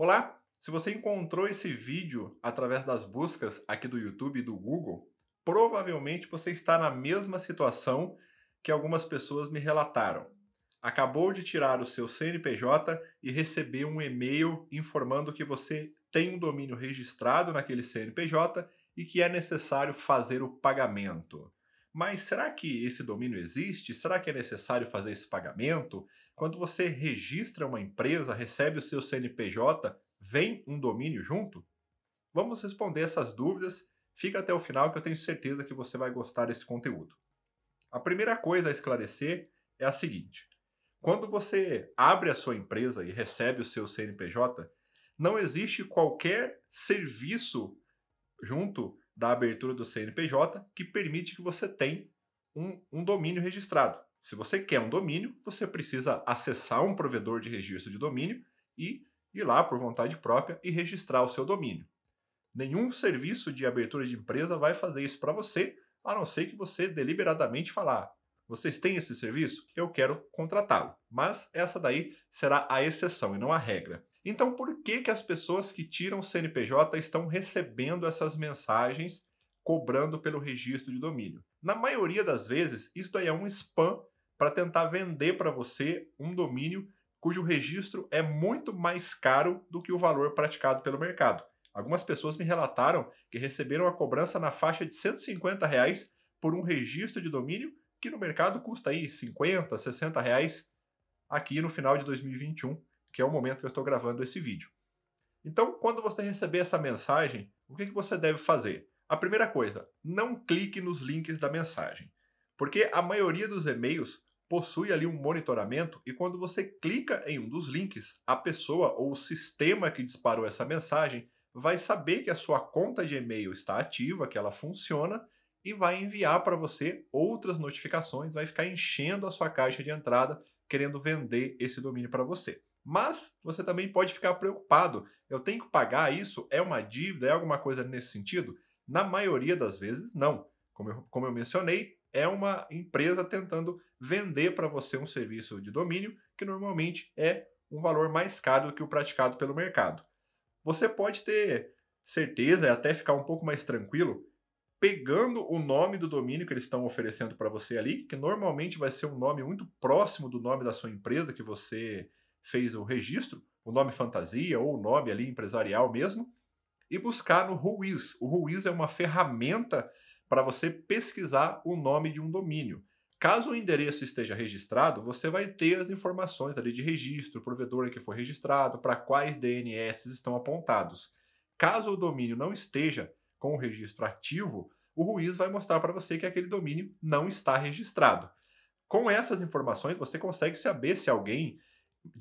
Olá! Se você encontrou esse vídeo através das buscas aqui do YouTube e do Google, provavelmente você está na mesma situação que algumas pessoas me relataram. Acabou de tirar o seu CNPJ e recebeu um e-mail informando que você tem um domínio registrado naquele CNPJ e que é necessário fazer o pagamento. Mas será que esse domínio existe? Será que é necessário fazer esse pagamento? Quando você registra uma empresa, recebe o seu CNPJ, vem um domínio junto? Vamos responder essas dúvidas. Fica até o final que eu tenho certeza que você vai gostar desse conteúdo. A primeira coisa a esclarecer é a seguinte: quando você abre a sua empresa e recebe o seu CNPJ, não existe qualquer serviço junto da abertura do CNPJ que permite que você tenha um, um domínio registrado. Se você quer um domínio, você precisa acessar um provedor de registro de domínio e ir lá por vontade própria e registrar o seu domínio. Nenhum serviço de abertura de empresa vai fazer isso para você, a não ser que você deliberadamente falar: ah, vocês têm esse serviço? Eu quero contratá-lo. Mas essa daí será a exceção e não a regra. Então, por que, que as pessoas que tiram o CNPJ estão recebendo essas mensagens cobrando pelo registro de domínio? Na maioria das vezes, isso é um spam para tentar vender para você um domínio cujo registro é muito mais caro do que o valor praticado pelo mercado. Algumas pessoas me relataram que receberam a cobrança na faixa de 150 reais por um registro de domínio que no mercado custa aí 50, 60 reais. Aqui no final de 2021 que é o momento que eu estou gravando esse vídeo. Então, quando você receber essa mensagem, o que, que você deve fazer? A primeira coisa, não clique nos links da mensagem, porque a maioria dos e-mails possui ali um monitoramento e quando você clica em um dos links, a pessoa ou o sistema que disparou essa mensagem vai saber que a sua conta de e-mail está ativa, que ela funciona e vai enviar para você outras notificações, vai ficar enchendo a sua caixa de entrada querendo vender esse domínio para você. Mas você também pode ficar preocupado. Eu tenho que pagar isso? É uma dívida? É alguma coisa nesse sentido? Na maioria das vezes, não. Como eu, como eu mencionei, é uma empresa tentando vender para você um serviço de domínio que normalmente é um valor mais caro do que o praticado pelo mercado. Você pode ter certeza e até ficar um pouco mais tranquilo pegando o nome do domínio que eles estão oferecendo para você ali, que normalmente vai ser um nome muito próximo do nome da sua empresa que você fez o registro, o nome fantasia ou o nome ali empresarial mesmo, e buscar no Whois. O Whois é uma ferramenta para você pesquisar o nome de um domínio. Caso o endereço esteja registrado, você vai ter as informações ali de registro, provedor em que foi registrado, para quais DNS estão apontados. Caso o domínio não esteja com o registro ativo, o Ruiz vai mostrar para você que aquele domínio não está registrado. Com essas informações, você consegue saber se alguém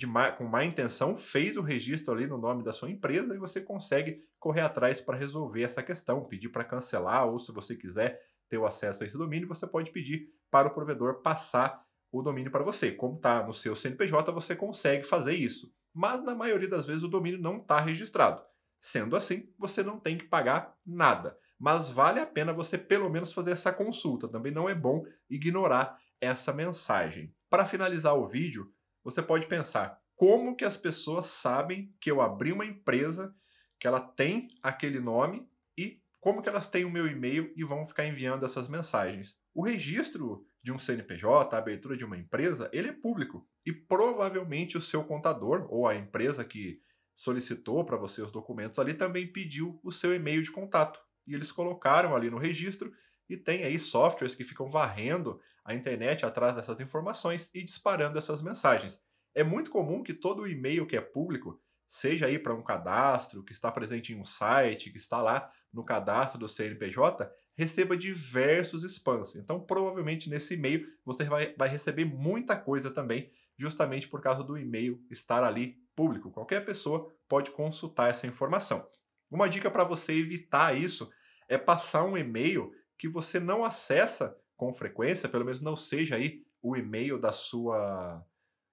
má, com má intenção fez o registro ali no nome da sua empresa e você consegue correr atrás para resolver essa questão, pedir para cancelar ou se você quiser ter o acesso a esse domínio, você pode pedir para o provedor passar o domínio para você. Como está no seu CNPJ, você consegue fazer isso. Mas na maioria das vezes o domínio não está registrado. Sendo assim, você não tem que pagar nada. Mas vale a pena você pelo menos fazer essa consulta. Também não é bom ignorar essa mensagem. Para finalizar o vídeo, você pode pensar como que as pessoas sabem que eu abri uma empresa, que ela tem aquele nome e como que elas têm o meu e-mail e vão ficar enviando essas mensagens. O registro de um CNPJ, a abertura de uma empresa, ele é público e provavelmente o seu contador ou a empresa que solicitou para você os documentos ali também pediu o seu e-mail de contato e eles colocaram ali no registro e tem aí softwares que ficam varrendo a internet atrás dessas informações e disparando essas mensagens. É muito comum que todo e-mail que é público, seja aí para um cadastro, que está presente em um site, que está lá no cadastro do CNPJ, receba diversos spams. Então, provavelmente nesse e-mail você vai, vai receber muita coisa também, justamente por causa do e-mail estar ali público. Qualquer pessoa pode consultar essa informação. Uma dica para você evitar isso é passar um e-mail que você não acessa com frequência, pelo menos não seja aí o e-mail da sua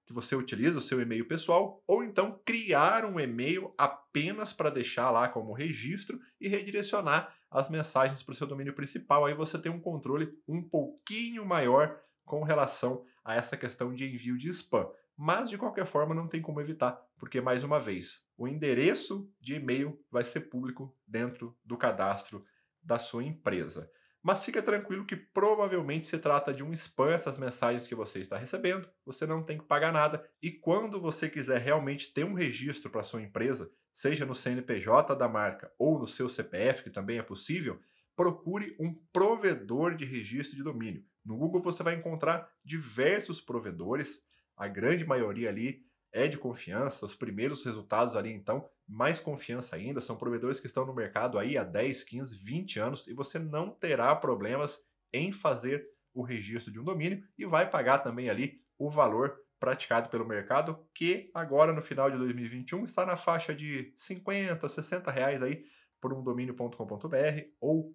que você utiliza o seu e-mail pessoal, ou então criar um e-mail apenas para deixar lá como registro e redirecionar as mensagens para o seu domínio principal. Aí você tem um controle um pouquinho maior com relação a essa questão de envio de spam. Mas de qualquer forma não tem como evitar, porque mais uma vez, o endereço de e-mail vai ser público dentro do cadastro da sua empresa. Mas fica tranquilo que provavelmente se trata de um spam essas mensagens que você está recebendo, você não tem que pagar nada e quando você quiser realmente ter um registro para sua empresa, seja no CNPJ da marca ou no seu CPF, que também é possível, procure um provedor de registro de domínio. No Google você vai encontrar diversos provedores, a grande maioria ali é de confiança, os primeiros resultados ali então, mais confiança ainda, são provedores que estão no mercado aí há 10, 15, 20 anos e você não terá problemas em fazer o registro de um domínio e vai pagar também ali o valor praticado pelo mercado, que agora no final de 2021 está na faixa de 50, 60 reais aí por um domínio.com.br ou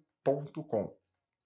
.com.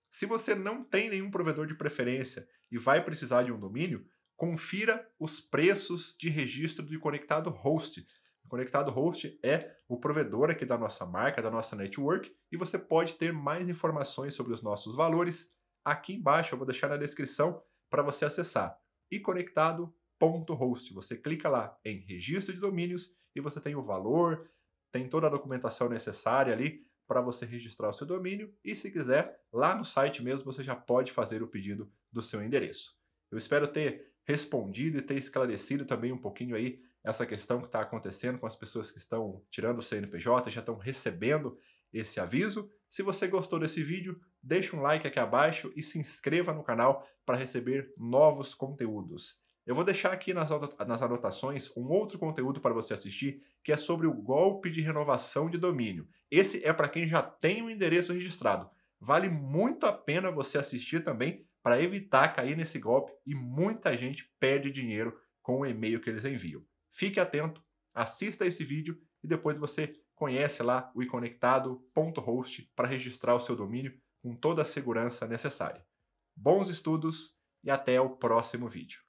Se você não tem nenhum provedor de preferência e vai precisar de um domínio, confira os preços de registro do Conectado Host. O Conectado Host é o provedor aqui da nossa marca, da nossa network, e você pode ter mais informações sobre os nossos valores aqui embaixo. Eu vou deixar na descrição para você acessar iconectado.host. Você clica lá em registro de domínios e você tem o valor, tem toda a documentação necessária ali para você registrar o seu domínio e se quiser, lá no site mesmo você já pode fazer o pedido do seu endereço. Eu espero ter respondido e ter esclarecido também um pouquinho aí essa questão que está acontecendo com as pessoas que estão tirando o CNPJ, já estão recebendo esse aviso. Se você gostou desse vídeo, deixa um like aqui abaixo e se inscreva no canal para receber novos conteúdos. Eu vou deixar aqui nas anotações um outro conteúdo para você assistir, que é sobre o golpe de renovação de domínio. Esse é para quem já tem o um endereço registrado. Vale muito a pena você assistir também, para evitar cair nesse golpe e muita gente perde dinheiro com o e-mail que eles enviam. Fique atento, assista esse vídeo e depois você conhece lá o iconectado.host para registrar o seu domínio com toda a segurança necessária. Bons estudos e até o próximo vídeo.